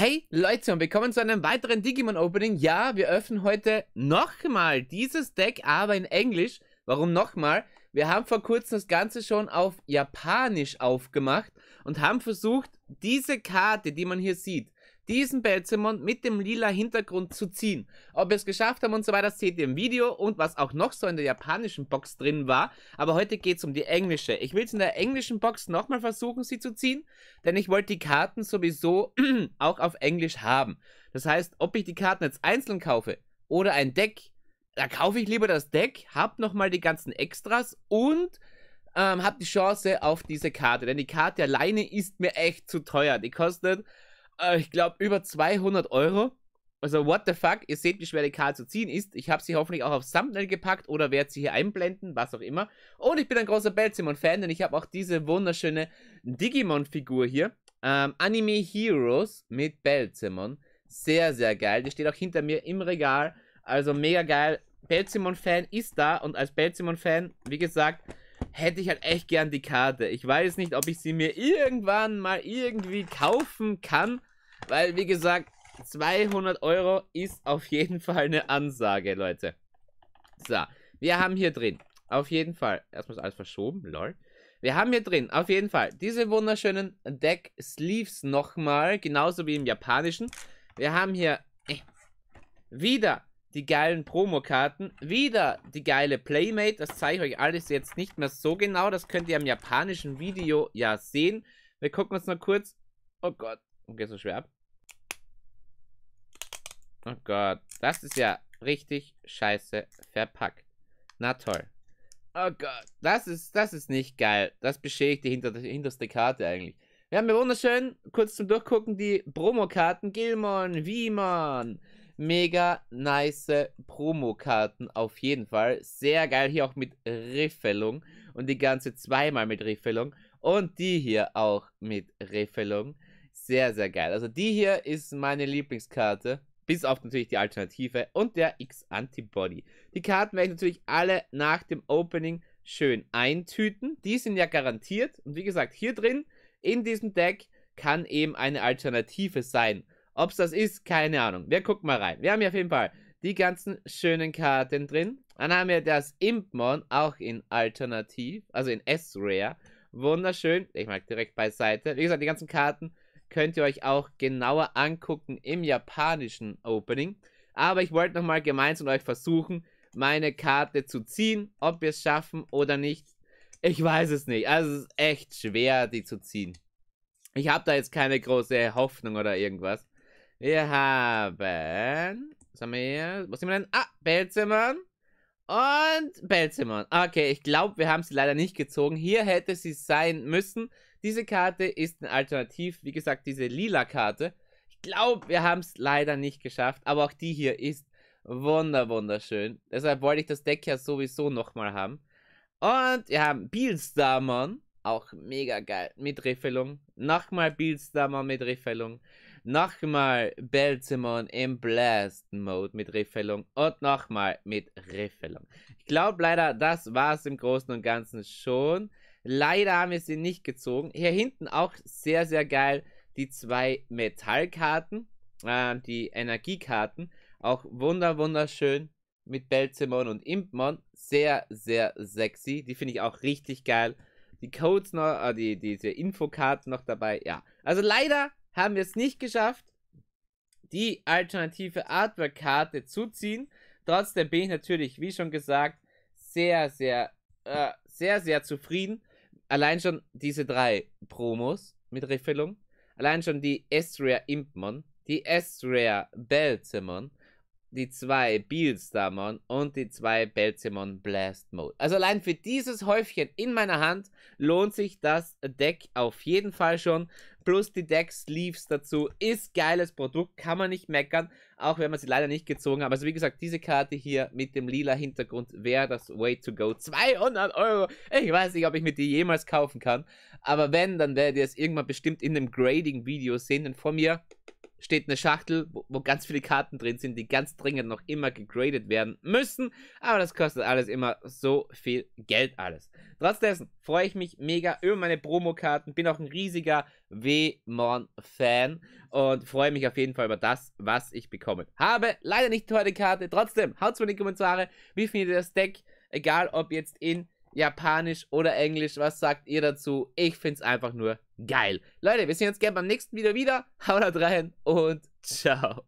Hey Leute und willkommen zu einem weiteren Digimon Opening. Ja, wir öffnen heute nochmal dieses Deck, aber in Englisch. Warum nochmal? Wir haben vor kurzem das Ganze schon auf Japanisch aufgemacht und haben versucht, diese Karte, die man hier sieht, diesen Belzimmern mit dem lila Hintergrund zu ziehen. Ob wir es geschafft haben und so weiter, seht ihr im Video und was auch noch so in der japanischen Box drin war. Aber heute geht es um die englische. Ich will es in der englischen Box nochmal versuchen, sie zu ziehen, denn ich wollte die Karten sowieso auch auf Englisch haben. Das heißt, ob ich die Karten jetzt einzeln kaufe oder ein Deck, da kaufe ich lieber das Deck, hab nochmal die ganzen Extras und ähm, hab die Chance auf diese Karte. Denn die Karte alleine ist mir echt zu teuer. Die kostet äh, ich glaube, über 200 Euro. Also, what the fuck? Ihr seht, wie schwer die Karte zu ziehen ist. Ich habe sie hoffentlich auch aufs Thumbnail gepackt oder werde sie hier einblenden, was auch immer. Und ich bin ein großer Belzimon-Fan, denn ich habe auch diese wunderschöne Digimon-Figur hier. Ähm, Anime Heroes mit Belzimon. Sehr, sehr geil. Die steht auch hinter mir im Regal. Also, mega geil. Belzimon-Fan ist da und als Belzimon-Fan, wie gesagt, hätte ich halt echt gern die Karte. Ich weiß nicht, ob ich sie mir irgendwann mal irgendwie kaufen kann. Weil, wie gesagt, 200 Euro ist auf jeden Fall eine Ansage, Leute. So, wir haben hier drin, auf jeden Fall, erstmal ist alles verschoben, lol. Wir haben hier drin, auf jeden Fall, diese wunderschönen Deck Sleeves nochmal, genauso wie im japanischen. Wir haben hier äh, wieder die geilen Promokarten, wieder die geile Playmate, das zeige ich euch alles jetzt nicht mehr so genau, das könnt ihr im japanischen Video ja sehen. Wir gucken uns noch kurz, oh Gott, und geht so schwer ab. Oh Gott. Das ist ja richtig scheiße verpackt. Na toll. Oh Gott. Das ist, das ist nicht geil. Das beschädigt die, hinter, die hinterste Karte eigentlich. Wir haben hier wunderschön, kurz zum Durchgucken, die Promokarten. Gilmon, Wiemann. Mega nice Promokarten auf jeden Fall. Sehr geil. Hier auch mit Riffelung. Und die ganze zweimal mit Riffelung. Und die hier auch mit Riffelung. Sehr, sehr geil. Also die hier ist meine Lieblingskarte. Bis auf natürlich die Alternative und der X-Antibody. Die Karten werde ich natürlich alle nach dem Opening schön eintüten. Die sind ja garantiert. Und wie gesagt, hier drin, in diesem Deck, kann eben eine Alternative sein. Ob es das ist, keine Ahnung. Wir gucken mal rein. Wir haben hier auf jeden Fall die ganzen schönen Karten drin. Dann haben wir das Impmon, auch in Alternativ, also in S-Rare. Wunderschön. Ich mag direkt beiseite. Wie gesagt, die ganzen Karten könnt ihr euch auch genauer angucken im japanischen Opening. Aber ich wollte nochmal gemeinsam mit euch versuchen, meine Karte zu ziehen. Ob wir es schaffen oder nicht, ich weiß es nicht. Also es ist echt schwer, die zu ziehen. Ich habe da jetzt keine große Hoffnung oder irgendwas. Wir haben... Was haben wir hier? Was sind wir denn? Ah, Belzemann. Und Belzimmer. Okay, ich glaube, wir haben sie leider nicht gezogen. Hier hätte sie sein müssen. Diese Karte ist ein Alternativ. Wie gesagt, diese lila Karte. Ich glaube, wir haben es leider nicht geschafft. Aber auch die hier ist wunder wunderschön. Deshalb wollte ich das Deck ja sowieso nochmal haben. Und wir haben Beelstarmon. Auch mega geil. Mit Riffelung. Nochmal Beelstarmon mit Riffelung. Nochmal Belzimon im Blast Mode mit Riffelung und nochmal mit Riffelung. Ich glaube leider, das war es im Großen und Ganzen schon. Leider haben wir sie nicht gezogen. Hier hinten auch sehr, sehr geil die zwei Metallkarten, äh, die Energiekarten. Auch wunder, wunderschön mit Belzimon und Impmon. Sehr, sehr sexy. Die finde ich auch richtig geil. Die Codes noch, äh, die, diese Infokarten noch dabei. Ja, also leider haben wir es nicht geschafft, die alternative Artwork-Karte zu ziehen. Trotzdem bin ich natürlich, wie schon gesagt, sehr, sehr, äh, sehr, sehr zufrieden. Allein schon diese drei Promos mit Refüllung. Allein schon die S-Rare Impmon, die S-Rare Belzemon die zwei Beelstamon und die zwei Belzemon Blast Mode. Also allein für dieses Häufchen in meiner Hand lohnt sich das Deck auf jeden Fall schon. Plus die Deck Sleeves dazu. Ist geiles Produkt, kann man nicht meckern, auch wenn man sie leider nicht gezogen hat. Also wie gesagt, diese Karte hier mit dem lila Hintergrund wäre das Way to Go. 200 Euro! Ich weiß nicht, ob ich mir die jemals kaufen kann. Aber wenn, dann werdet ihr es irgendwann bestimmt in einem Grading-Video sehen, denn von mir steht eine Schachtel, wo, wo, ganz viele Karten drin sind, die ganz dringend noch immer gegradet werden müssen. Aber das kostet alles immer so viel Geld alles. Trotz freue ich mich mega über meine Promokarten. Bin auch ein riesiger Wemon-Fan und freue mich auf jeden Fall über das, was ich bekommen habe. Leider nicht heute Karte. Trotzdem, haut's mir in die Kommentare, wie findet ihr das Deck? Egal ob jetzt in Japanisch oder Englisch. Was sagt ihr dazu? Ich finde es einfach nur geil. Leute, wir sehen uns gerne beim nächsten Video wieder. Haut rein und ciao.